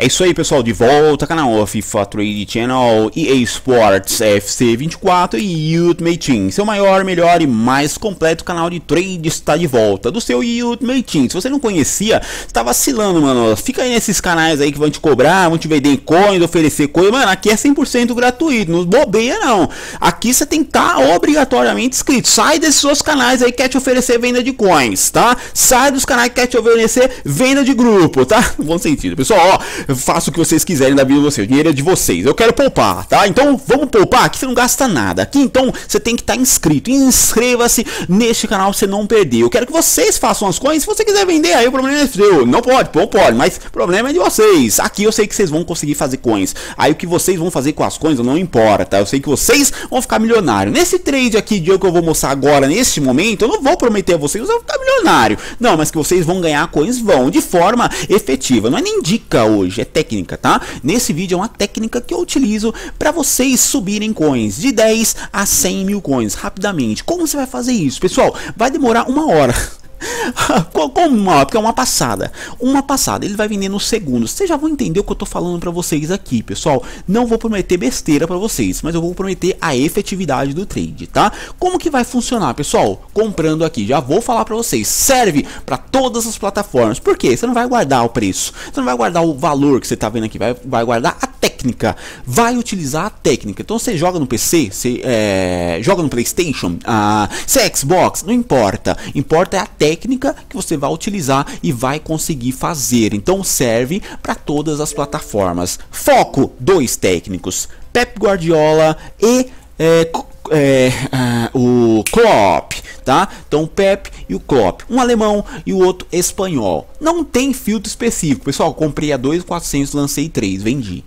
É isso aí, pessoal. De volta, canal FIFA Trade Channel, EA Sports FC 24 e Ultimate Team. Seu maior, melhor e mais completo canal de trade está de volta do seu Ultimate Team. Se você não conhecia, está vacilando, mano. Fica aí nesses canais aí que vão te cobrar, vão te vender coins, oferecer coisa. Mano, aqui é 100% gratuito, não bobeia não. Aqui você tem que estar tá obrigatoriamente inscrito. Sai desses outros canais aí que quer te oferecer venda de coins, tá? Sai dos canais que quer te oferecer venda de grupo, tá? No bom sentido, pessoal. Ó, faça o que vocês quiserem da vida de vocês. O dinheiro é de vocês. Eu quero poupar, tá? Então vamos poupar. Aqui você não gasta nada. Aqui então você tem que estar tá inscrito. Inscreva-se neste canal pra você não perder. Eu quero que vocês façam as coisas. Se você quiser vender, aí o problema é seu. Não pode, não pode, mas o problema é de vocês. Aqui eu sei que vocês vão conseguir fazer coins. Aí o que vocês vão fazer com as coins não importa, tá? Eu sei que vocês vão ficar milionário. Nesse trade aqui de hoje que eu vou mostrar agora, neste momento, eu não vou prometer a vocês que vão ficar milionário. Não, mas que vocês vão ganhar coins, vão, de forma efetiva. Não é nem dica hoje é técnica, tá? Nesse vídeo é uma técnica que eu utilizo para vocês subirem coins de 10 a 100 mil coins rapidamente. Como você vai fazer isso? Pessoal, vai demorar uma hora. Como uma, porque é uma passada. Uma passada, ele vai vender nos segundos. Vocês já vão entender o que eu tô falando para vocês aqui, pessoal. Não vou prometer besteira para vocês, mas eu vou prometer a efetividade do trade, tá? Como que vai funcionar, pessoal? Comprando aqui, já vou falar para vocês. Serve para todas as plataformas. Por quê? Você não vai guardar o preço, você não vai guardar o valor que você tá vendo aqui, vai, vai guardar a técnica. Vai utilizar a técnica. Então você joga no PC, você é, joga no PlayStation, ah, se é Xbox, não importa. Importa é a técnica técnica que você vai utilizar e vai conseguir fazer. Então serve para todas as plataformas. Foco: dois técnicos, Pep Guardiola e é, é, ah, o Klopp, tá? Então Pep e o Klopp, um alemão e o outro espanhol. Não tem filtro específico, pessoal. Comprei a 2.400, lancei 3, vendi.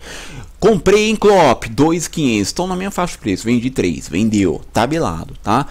Comprei em Clop, 2,500. Estão na minha faixa de preço. Vendi 3, vendeu. Tabelado, tá?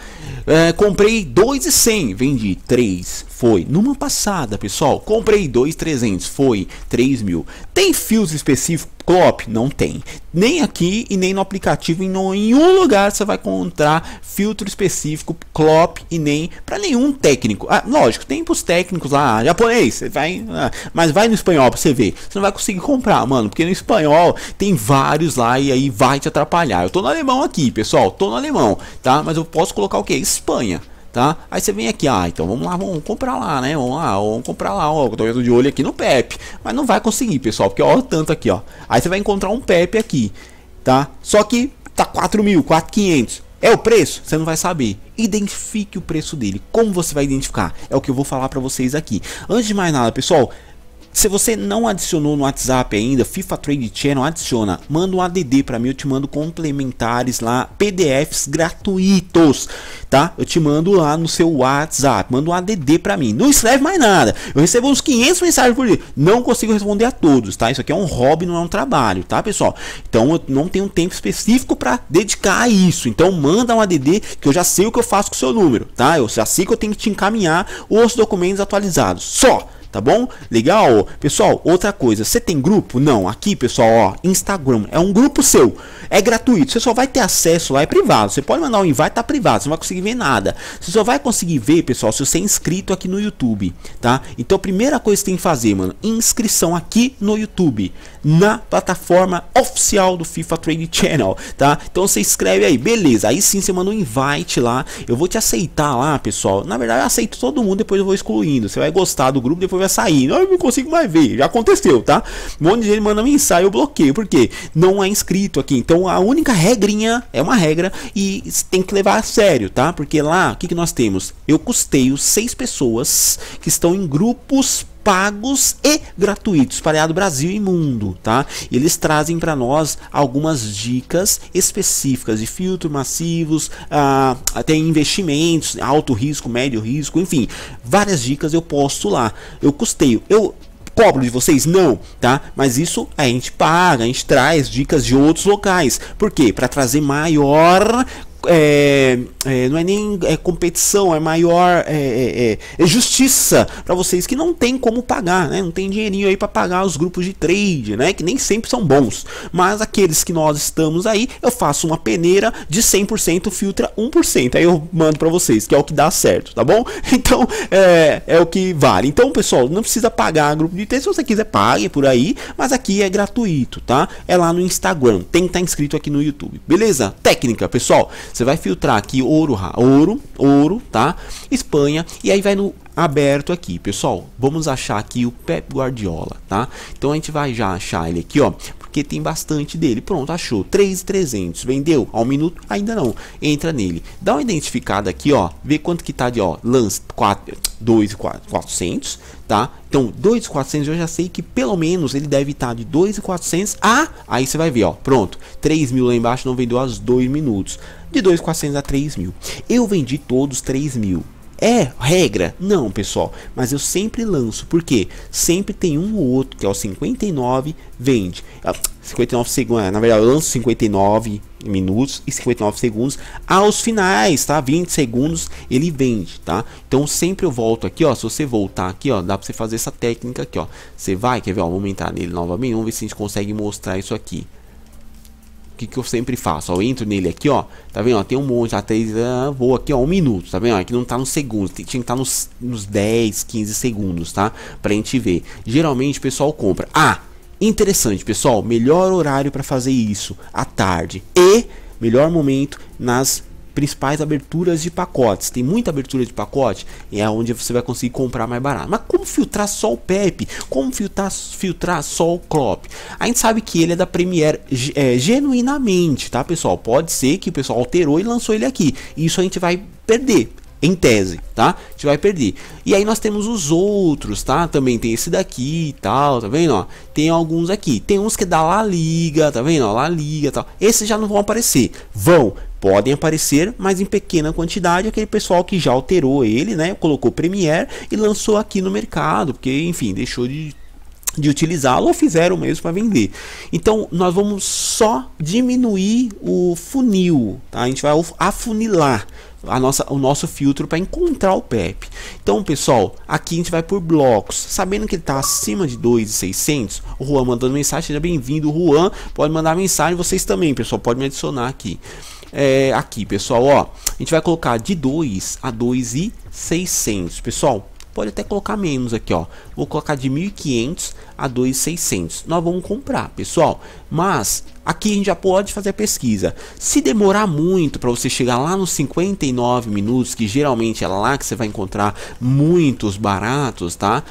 É, comprei 2,100, vendi 3. Foi. Numa passada, pessoal. Comprei 2,300, foi 3 mil. Tem fios específicos co-op? Não tem. Nem aqui e nem no aplicativo, em nenhum lugar você vai encontrar filtro específico clop e nem para nenhum técnico. Ah, lógico, tem os técnicos lá, japonês, você vai, ah, mas vai no espanhol para você ver. Você não vai conseguir comprar, mano, porque no espanhol tem vários lá e aí vai te atrapalhar. Eu tô no alemão aqui, pessoal, tô no alemão, tá? Mas eu posso colocar o que? Espanha tá? Aí você vem aqui, ah, então vamos lá, vamos comprar lá, né? Vamos lá, vamos comprar lá, ó, eu tô vendo de olho aqui no Pepe, mas não vai conseguir, pessoal, porque ó, tanto aqui, ó. Aí você vai encontrar um Pepe aqui, tá? Só que tá 4 mil, 4,500. É o preço? Você não vai saber. Identifique o preço dele. Como você vai identificar? É o que eu vou falar para vocês aqui. Antes de mais nada, pessoal, se você não adicionou no WhatsApp ainda, FIFA Trade Channel adiciona, manda um ADD para mim, eu te mando complementares lá, PDFs gratuitos, tá? Eu te mando lá no seu WhatsApp, manda um ADD para mim. Não escreve mais nada. Eu recebo uns 500 mensagens por dia, não consigo responder a todos, tá? Isso aqui é um hobby, não é um trabalho, tá, pessoal? Então eu não tenho tempo específico para dedicar a isso. Então manda um ADD que eu já sei o que eu faço com o seu número, tá? Eu já sei que eu tenho que te encaminhar os documentos atualizados. Só tá bom? Legal? Pessoal, outra coisa, você tem grupo? Não, aqui, pessoal, ó, Instagram, é um grupo seu. É gratuito, você só vai ter acesso lá, é privado. Você pode mandar um invite, tá privado, você não vai conseguir ver nada. Você só vai conseguir ver, pessoal, se você é inscrito aqui no YouTube, tá? Então, primeira coisa que tem que fazer, mano, inscrição aqui no YouTube, na plataforma oficial do FIFA Trade Channel, tá? Então, você escreve aí, beleza. Aí sim você manda um invite lá. Eu vou te aceitar lá, pessoal. Na verdade, eu aceito todo mundo, depois eu vou excluindo. Você vai gostar do grupo, depois vai ia sair. Eu não consigo mais ver. Já aconteceu, tá? Um monte de gente manda mensagem, eu bloqueio. Por quê? Não é inscrito aqui. Então a única regrinha é uma regra e tem que levar a sério, tá? Porque lá, o que, que nós temos? Eu custeio seis pessoas que estão em grupos pagos e gratuitos, espalhado Brasil e mundo, tá? E eles trazem para nós algumas dicas específicas de filtros massivos, ah, até investimentos, alto risco, médio risco, enfim, várias dicas eu posto lá. Eu custeio, eu cobro de vocês? Não, tá? Mas isso a gente paga, a gente traz dicas de outros locais. Por quê? Para trazer maior é, é, não é nem é, competição, é maior é, é, é, é justiça para vocês que não tem como pagar, né? Não tem dinheirinho aí para pagar os grupos de trade, né? Que nem sempre são bons, mas aqueles que nós estamos aí, eu faço uma peneira de 100%, filtra 1%. Aí eu mando para vocês, que é o que dá certo, tá bom? Então, é, é o que vale. Então, pessoal, não precisa pagar grupo de trade, se você quiser pague por aí, mas aqui é gratuito, tá? É lá no Instagram, tem que estar tá inscrito aqui no YouTube. Beleza? Técnica, pessoal. Você vai filtrar aqui ouro, ouro, ouro, tá? Espanha e aí vai no aberto aqui, pessoal. Vamos achar aqui o Pep Guardiola, tá? Então a gente vai já achar ele aqui, ó, porque tem bastante dele. Pronto, achou. 3,300, vendeu ao minuto? Ainda não. Entra nele. Dá uma identificada aqui, ó, vê quanto que tá de, ó, lance 4 2,400, tá? Então, 2,400 eu já sei que pelo menos ele deve estar tá de 2,400 a... Aí você vai ver, ó, pronto. 3.000 lá embaixo não vendeu aos 2 minutos. De 2,400 a 3.000. Eu vendi todos 3.000. É regra? Não, pessoal. Mas eu sempre lanço, porque sempre tem um ou outro que é o 59 vende. 59 ah, segundos, ah, na verdade, eu lanço 59 minutos e 59 segundos aos finais, tá? 20 segundos ele vende, tá? Então sempre eu volto aqui, ó. Se você voltar aqui, ó, dá pra você fazer essa técnica aqui, ó. Você vai, quer ver? Ó, nele novamente, vamos ver se a gente consegue mostrar isso aqui que, que eu sempre faço? Ó, eu entro nele aqui, ó. Tá vendo? Ó, tem um monte, até ah, vou aqui, ó, um minuto, tá vendo? Aqui é não tá nos segundos, tem, tinha que estar tá nos, nos 10, 15 segundos, tá? Pra gente ver. Geralmente o pessoal compra. Ah, interessante, pessoal. Melhor horário para fazer isso, à tarde. E melhor momento nas principais aberturas de pacotes. Tem muita abertura de pacote e é onde você vai conseguir comprar mais barato. Mas como filtrar só o PEP? Como filtrar, filtrar só o CROP? A gente sabe que ele é da Premiere é, genuinamente, tá pessoal? Pode ser que o pessoal alterou e lançou ele aqui. Isso a gente vai perder em tese, tá? A gente vai perder. E aí nós temos os outros, tá? Também tem esse daqui e tal, tá vendo? Ó? Tem alguns aqui. Tem uns que é dá lá La Liga, tá vendo? Ó, La Liga tal. Esses já não vão aparecer. Vão, podem aparecer, mas em pequena quantidade, aquele pessoal que já alterou ele, né, colocou Premiere e lançou aqui no mercado, porque enfim, deixou de de utilizá-lo ou fizeram mesmo para vender. Então nós vamos só diminuir o funil, tá? A gente vai afunilar a nossa, o nosso filtro para encontrar o PEP. Então, pessoal, aqui a gente vai por blocos. Sabendo que ele está acima de 2,600, o Juan mandando mensagem, seja bem-vindo, Juan. Pode mandar mensagem, vocês também, pessoal, pode me adicionar aqui é, aqui, pessoal. Ó, a gente vai colocar de 2 a 2,600, pessoal. Pode até colocar menos aqui, ó. Vou colocar de 1.500 a 2.600. Nós vamos comprar, pessoal. Mas aqui a gente já pode fazer a pesquisa. Se demorar muito para você chegar lá nos 59 minutos, que geralmente é lá que você vai encontrar muitos baratos, tá?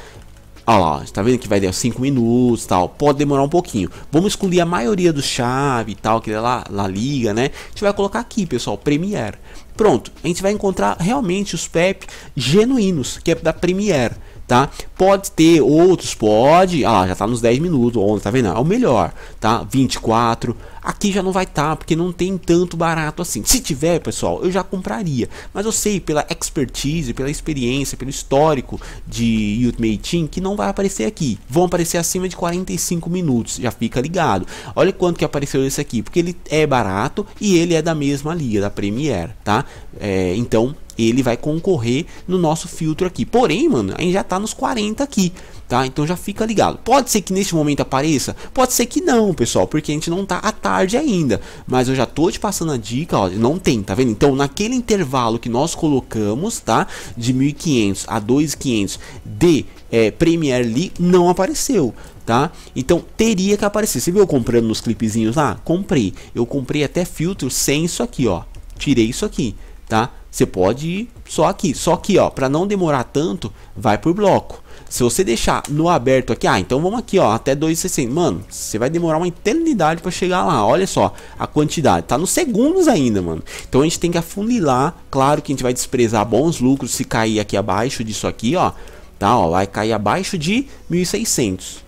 Olha lá, tá vendo que vai dar 5 minutos tal. Pode demorar um pouquinho. Vamos excluir a maioria do chave e tal, que é lá, lá liga, né? A gente vai colocar aqui, pessoal, Premiere. Pronto, a gente vai encontrar realmente os PEP genuínos, que é da Premiere tá? Pode ter outros, pode. Ah, já tá nos 10 minutos, 11, tá vendo? É o melhor, tá? 24. Aqui já não vai estar, tá, porque não tem tanto barato assim. Se tiver, pessoal, eu já compraria. Mas eu sei pela expertise, pela experiência, pelo histórico de Ultimate Team que não vai aparecer aqui. Vão aparecer acima de 45 minutos, já fica ligado. Olha quanto que apareceu esse aqui, porque ele é barato e ele é da mesma liga, da Premiere tá? É, então ele vai concorrer no nosso filtro aqui. Porém, mano, a gente já tá nos 40 aqui, tá? Então já fica ligado. Pode ser que neste momento apareça? Pode ser que não, pessoal, porque a gente não tá à tarde ainda. Mas eu já tô te passando a dica, ó, não tem, tá vendo? Então naquele intervalo que nós colocamos, tá? De 1.500 a 2.500 de é, Premier League, não apareceu. Tá? Então teria que aparecer. Você viu eu comprando nos clipezinhos lá? Comprei. Eu comprei até filtro sem isso aqui, ó. Tirei isso aqui tá? Você pode ir só aqui, só que ó, para não demorar tanto, vai por bloco. Se você deixar no aberto aqui, ah, então vamos aqui, ó, até 2,60. Mano, você vai demorar uma eternidade para chegar lá. Olha só a quantidade, tá nos segundos ainda, mano. Então a gente tem que afunilar, claro que a gente vai desprezar bons lucros se cair aqui abaixo disso aqui, ó. Tá, ó, vai cair abaixo de 1.600,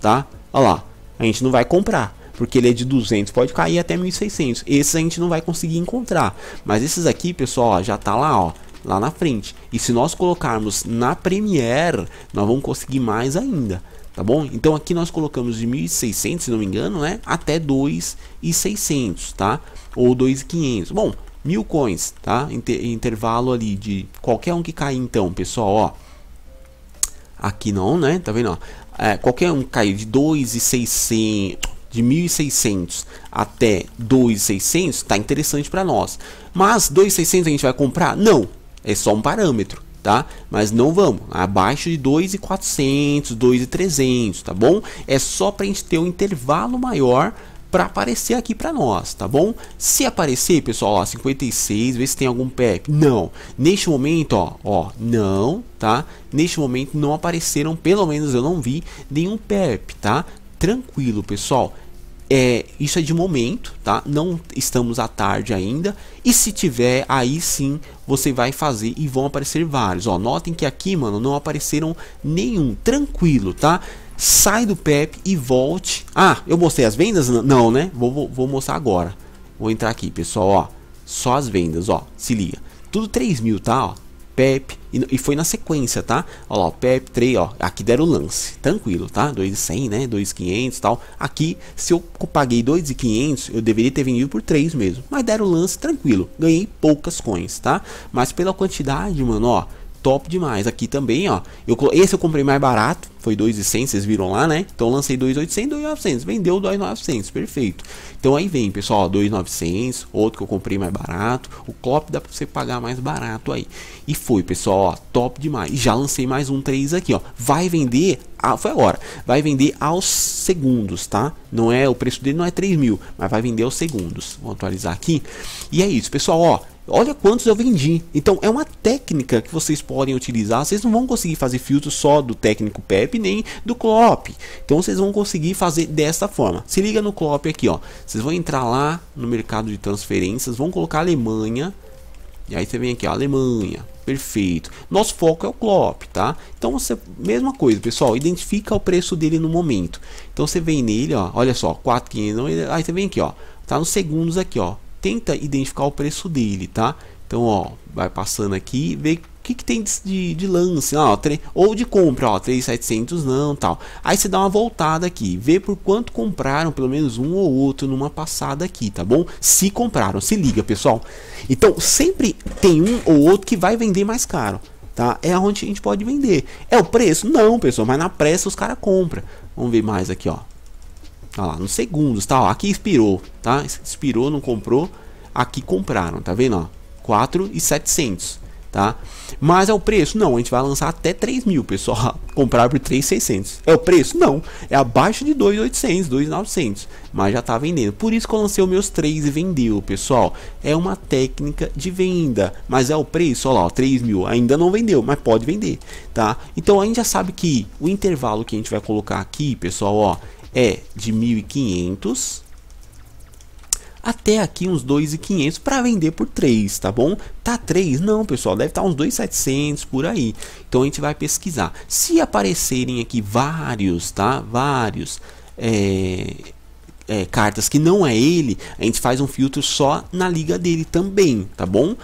tá? Ó lá, a gente não vai comprar porque ele é de 200, pode cair até 1600. Esses a gente não vai conseguir encontrar, mas esses aqui, pessoal, ó, já tá lá, ó lá na frente. E se nós colocarmos na Premiere, nós vamos conseguir mais ainda, tá bom? Então aqui nós colocamos de 1.600, se não me engano, né? Até 2.600, tá? Ou 2.500. Bom, mil coins, tá? Inter intervalo ali de qualquer um que cair então, pessoal, ó. Aqui não, né? Tá vendo, ó? É, qualquer um cair de 2.600 de 1.600 até 2.600 está interessante para nós. Mas 2.600 a gente vai comprar? Não, é só um parâmetro, tá? Mas não vamos, abaixo de 2.400, 2.300, tá bom? É só para a gente ter um intervalo maior para aparecer aqui para nós, tá bom? Se aparecer, pessoal, ó, 56, ver se tem algum PEP. Não, neste momento, ó, ó, não, tá? Neste momento não apareceram, pelo menos eu não vi nenhum PEP, tá? tranquilo, pessoal. É, isso é de momento, tá? Não estamos à tarde ainda. E se tiver, aí sim você vai fazer e vão aparecer vários. Ó, notem que aqui, mano, não apareceram nenhum. Tranquilo, tá? Sai do PEP e volte. Ah, eu mostrei as vendas? Não, né? Vou, vou, vou mostrar agora. Vou entrar aqui, pessoal, ó. Só as vendas, ó. Se liga. Tudo 3 mil, tá? Ó, PEP e, foi na sequência, tá? Olha lá, o PEP 3, ó, aqui deram o lance, tranquilo, tá? 2,100, né? 2,500 e tal. Aqui, se eu paguei 2,500, eu deveria ter vendido por 3 mesmo, mas deram o lance, tranquilo. Ganhei poucas coins, tá? Mas pela quantidade, mano, ó, top demais. Aqui também, ó. Eu, esse eu comprei mais barato, foi 2,100, vocês viram lá, né? Então lancei 2,800, 2,900, vendeu 2,900, perfeito. Então aí vem, pessoal, 2,900, outro que eu comprei mais barato. O Clop dá pra você pagar mais barato aí. E foi, pessoal, ó, top demais. E já lancei mais um 3 aqui, ó. Vai vender ah, foi agora. Vai vender aos segundos, tá? Não é o preço dele não é 3.000. mil, mas vai vender aos segundos. Vou atualizar aqui. E é isso, pessoal. Ó, Olha quantos eu vendi. Então é uma técnica que vocês podem utilizar. Vocês não vão conseguir fazer filtro só do técnico Pep nem do Klopp. Então vocês vão conseguir fazer dessa forma. Se liga no Klopp aqui, ó. Vocês vão entrar lá no mercado de transferências, vão colocar Alemanha. E aí você vem aqui, ó, Alemanha. Perfeito. Nosso foco é o Klopp, tá? Então você mesma coisa, pessoal, identifica o preço dele no momento. Então você vem nele, ó, olha só, 4.500, aí você vem aqui, ó, tá nos segundos aqui, ó, tenta identificar o preço dele, tá? Então, ó, vai passando aqui, vê o que, que tem de, de lance, ó, ou de compra, ó, 3,700 não, tal. Aí você dá uma voltada aqui, vê por quanto compraram, pelo menos um ou outro numa passada aqui, tá bom? Se compraram, se liga, pessoal. Então, sempre tem um ou outro que vai vender mais caro, tá? É onde a gente pode vender. É o preço? Não, pessoal, mas na pressa os caras compram. Vamos ver mais aqui, ó. Tá lá, nos segundos, tá? Ó, aqui expirou, tá? Expirou, não comprou. Aqui compraram, tá vendo? Ó, 4,700, tá? Mas é o preço? Não, a gente vai lançar até 3 mil, pessoal. Comprar por 3,600. É o preço? Não, é abaixo de 2,800, 2,900. Mas já tá vendendo. Por isso que eu lancei os meus 3 e vendeu, pessoal. É uma técnica de venda. Mas é o preço? Olha lá, ó, 3 mil. Ainda não vendeu, mas pode vender, tá? Então a gente já sabe que o intervalo que a gente vai colocar aqui, pessoal, ó é de 1.500 até aqui uns 2.500 para vender por 3, tá bom? Tá 3? Não, pessoal, deve estar tá uns 2.700 por aí. Então a gente vai pesquisar. Se aparecerem aqui vários, tá? Vários é, é, cartas que não é ele, a gente faz um filtro só na liga dele também, tá bom?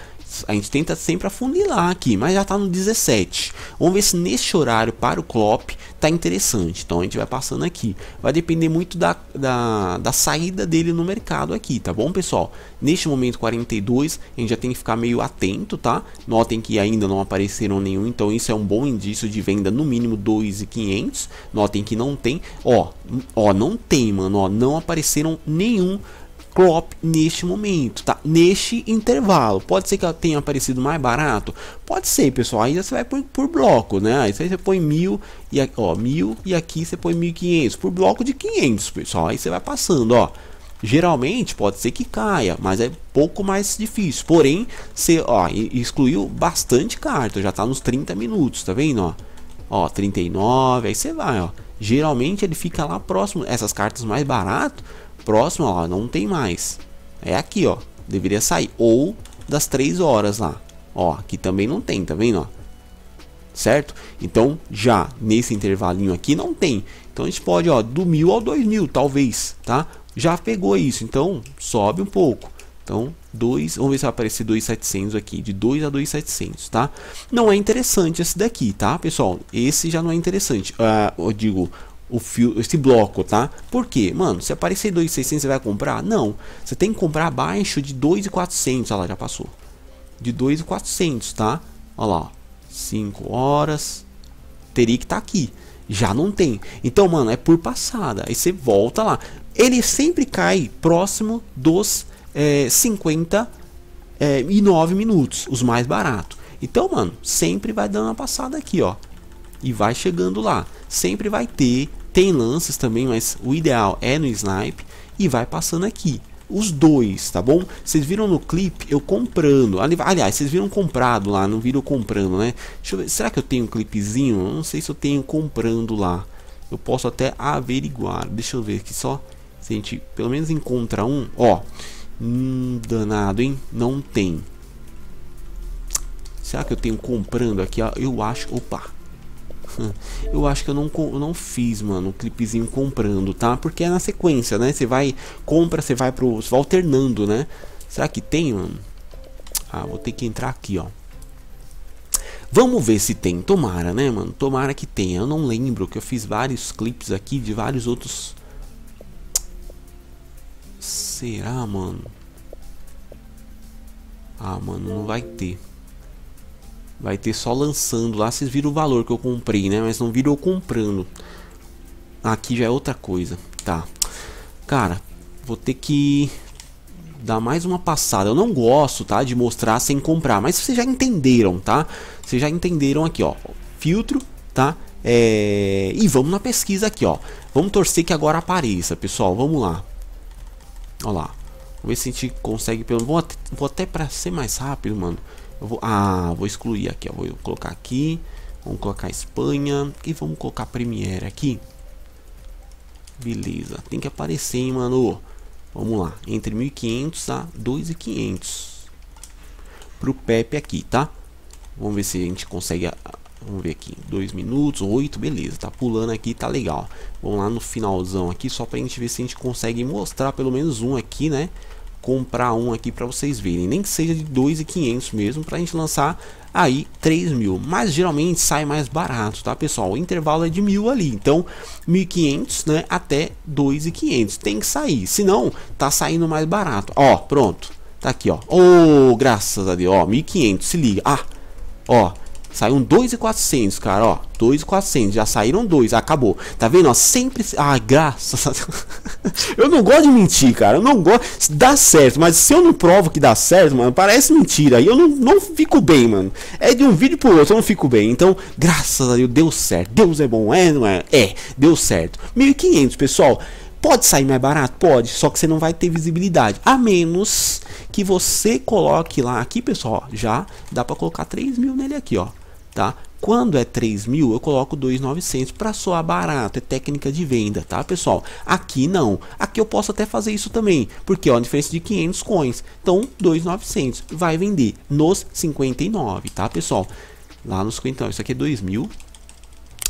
a gente tenta sempre afunilar aqui, mas já está no 17. Vamos ver se neste horário para o Klopp está interessante. Então a gente vai passando aqui. Vai depender muito da, da, da, saída dele no mercado aqui, tá bom, pessoal? Neste momento 42, a gente já tem que ficar meio atento, tá? Notem que ainda não apareceram nenhum, então isso é um bom indício de venda no mínimo 2,500. Notem que não tem, ó, ó, não tem, mano, ó, não apareceram nenhum Klopp neste momento, tá? Neste intervalo. Pode ser que ela tenha aparecido mais barato? Pode ser, pessoal. Aí você vai por, por bloco, né? Aí você põe mil e, ó, mil e aqui você põe 1.500. Por bloco de 500, pessoal. Aí você vai passando, ó. Geralmente pode ser que caia, mas é pouco mais difícil. Porém, você ó, excluiu bastante carta, já tá nos 30 minutos, tá vendo? Ó, ó 39, aí você vai, ó. Geralmente ele fica lá próximo, essas cartas mais barato Próximo, ó, não tem mais. É aqui, ó. Deveria sair. Ou das 3 horas lá. Ó, aqui também não tem, tá vendo, ó? Certo? Então, já nesse intervalinho aqui não tem. Então, a gente pode, ó, do 1000 ao 2000, talvez, tá? Já pegou isso, então sobe um pouco. Então, dois vamos ver se vai aparecer 2,700 aqui, de 2 a 2,700, tá? Não é interessante esse daqui, tá, pessoal? Esse já não é interessante. Uh, eu digo, o fio, esse bloco, tá? Por quê? Mano, se aparecer 2,600 você vai comprar? Não. Você tem que comprar abaixo de 2,400. Olha lá, já passou. De 2,400, tá? Olha lá, 5 horas. Teria que estar tá aqui. Já não tem. Então, mano, é por passada. Aí você volta lá. Ele sempre cai próximo dos é, 50 é, e 9 minutos, os mais baratos. Então, mano, sempre vai dando uma passada aqui, ó. E vai chegando lá. Sempre vai ter tem lances também, mas o ideal é no snipe e vai passando aqui. Os dois, tá bom? Vocês viram no clipe eu comprando. Aliás, vocês viram comprado lá, não viram comprando, né? Deixa eu ver, será que eu tenho um clipezinho? Eu não sei se eu tenho comprando lá. Eu posso até averiguar. Deixa eu ver aqui só se a gente pelo menos encontra um. Ó, hum, danado, hein? Não tem. Será que eu tenho comprando aqui? Ó, eu acho. Opa, eu acho que eu não, eu não fiz, mano, o um clipezinho comprando, tá? Porque é na sequência, né? Você vai, compra, você vai pro. Você vai alternando, né? Será que tem, mano? Ah, vou ter que entrar aqui, ó. Vamos ver se tem. Tomara, né, mano? Tomara que tenha. Eu não lembro que eu fiz vários clipes aqui de vários outros. Será, mano? Ah, mano, não vai ter. Vai ter só lançando lá, vocês viram o valor que eu comprei, né? Mas não viram eu comprando. Aqui já é outra coisa, tá? Cara, vou ter que dar mais uma passada. Eu não gosto, tá, de mostrar sem comprar, mas vocês já entenderam, tá? Vocês já entenderam aqui, ó. Filtro, tá? É... E vamos na pesquisa aqui, ó. Vamos torcer que agora apareça, pessoal. Vamos lá. Olha lá. Vamos ver se a gente consegue pelo... Vou até, vou até pra ser mais rápido, mano. Eu vou, ah, vou excluir aqui, vou colocar aqui, vamos colocar Espanha e vamos colocar Premiere aqui. Beleza, tem que aparecer, hein, mano. Vamos lá, entre 1500 a 2500 para o Pepe aqui, tá? Vamos ver se a gente consegue Vamos ver aqui, 2 minutos, 8, beleza, tá pulando aqui, tá legal Vamos lá no finalzão aqui, só para a gente ver se a gente consegue mostrar pelo menos um aqui, né comprar um aqui para vocês verem, nem que seja de 2.500 mesmo para a gente lançar aí 3 mil, mas geralmente sai mais barato, tá pessoal? O intervalo é de mil ali, então 1.500 né, até 2.500 tem que sair, senão tá saindo mais barato, ó, pronto, tá aqui ó, oh, graças a Deus, ó, 1.500, se liga, ah, ó, Saiu um 2,400, cara, ó. 2,400. Já saíram dois, acabou. Tá vendo, ó? Sempre. Ah, graças Eu não gosto de mentir, cara. Eu não gosto. Dá certo, mas se eu não provo que dá certo, mano, parece mentira. E eu não, não fico bem, mano. É de um vídeo pro outro, eu não fico bem. Então, graças a Deus, deu certo. Deus é bom, é, não é? É, deu certo. 1.500, pessoal. Pode sair mais barato? Pode, só que você não vai ter visibilidade. A menos que você coloque lá. Aqui, pessoal, já dá para colocar 3 mil nele aqui, ó. Tá? Quando é 3 mil, eu coloco 2,900 para soar barato, é técnica de venda, tá pessoal? Aqui não, aqui eu posso até fazer isso também, porque é uma diferença de 500 coins, então 2,900 vai vender nos 59, tá pessoal? Lá nos 59, isso aqui é 2 mil,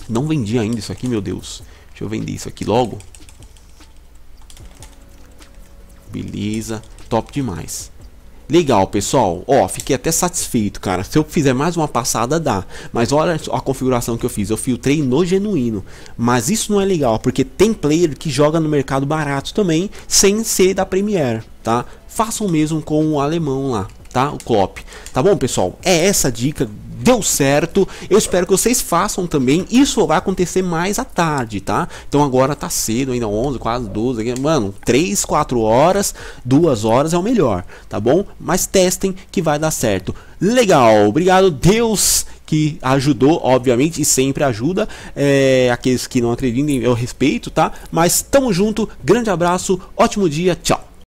não vendi ainda isso aqui, meu Deus, deixa eu vender isso aqui logo. Beleza, top demais. Legal, pessoal. Ó, fiquei até satisfeito, cara. Se eu fizer mais uma passada, dá. Mas olha a configuração que eu fiz. Eu filtrei no genuíno. Mas isso não é legal, porque tem player que joga no mercado barato também, sem ser da Premiere, tá? Façam o mesmo com o alemão lá, tá? O Klopp. Tá bom, pessoal? É essa dica deu certo. Eu espero que vocês façam também. Isso vai acontecer mais à tarde, tá? Então agora tá cedo, ainda 11, quase 12. Mano, 3, 4 horas, 2 horas é o melhor, tá bom? Mas testem que vai dar certo. Legal, obrigado, Deus que ajudou, obviamente, e sempre ajuda. É, aqueles que não acreditem, eu respeito, tá? Mas tamo junto, grande abraço, ótimo dia, tchau.